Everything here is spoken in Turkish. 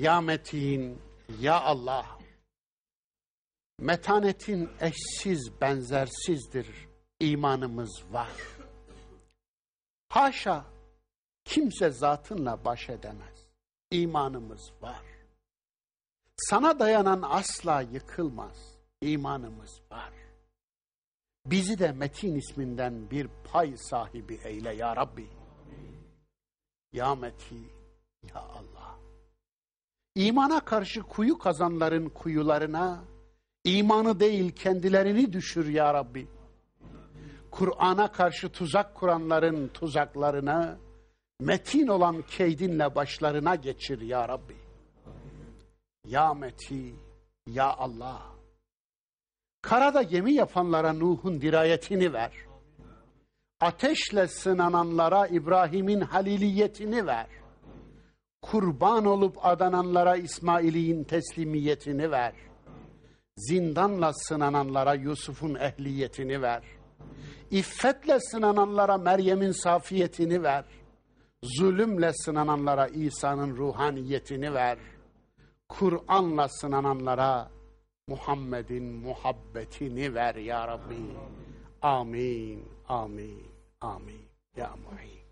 Ya Metin, Ya Allah. Metanetin eşsiz, benzersizdir İmanımız var. Haşa, kimse zatınla baş edemez. İmanımız var. Sana dayanan asla yıkılmaz. İmanımız var. Bizi de Metin isminden bir pay sahibi eyle ya Rabbi. Ya Metin, Ya Allah imana karşı kuyu kazanların kuyularına, imanı değil kendilerini düşür ya Rabbi. Kur'an'a karşı tuzak kuranların tuzaklarına, metin olan keydinle başlarına geçir ya Rabbi. Ya Meti, ya Allah. Karada gemi yapanlara Nuh'un dirayetini ver. Ateşle sınananlara İbrahim'in haliliyetini ver kurban olup adananlara İsmail'in teslimiyetini ver. Zindanla sınananlara Yusuf'un ehliyetini ver. İffetle sınananlara Meryem'in safiyetini ver. Zulümle sınananlara İsa'nın ruhaniyetini ver. Kur'an'la sınananlara Muhammed'in muhabbetini ver ya Rabbi. Amin, amin, amin. Ya Muhyi.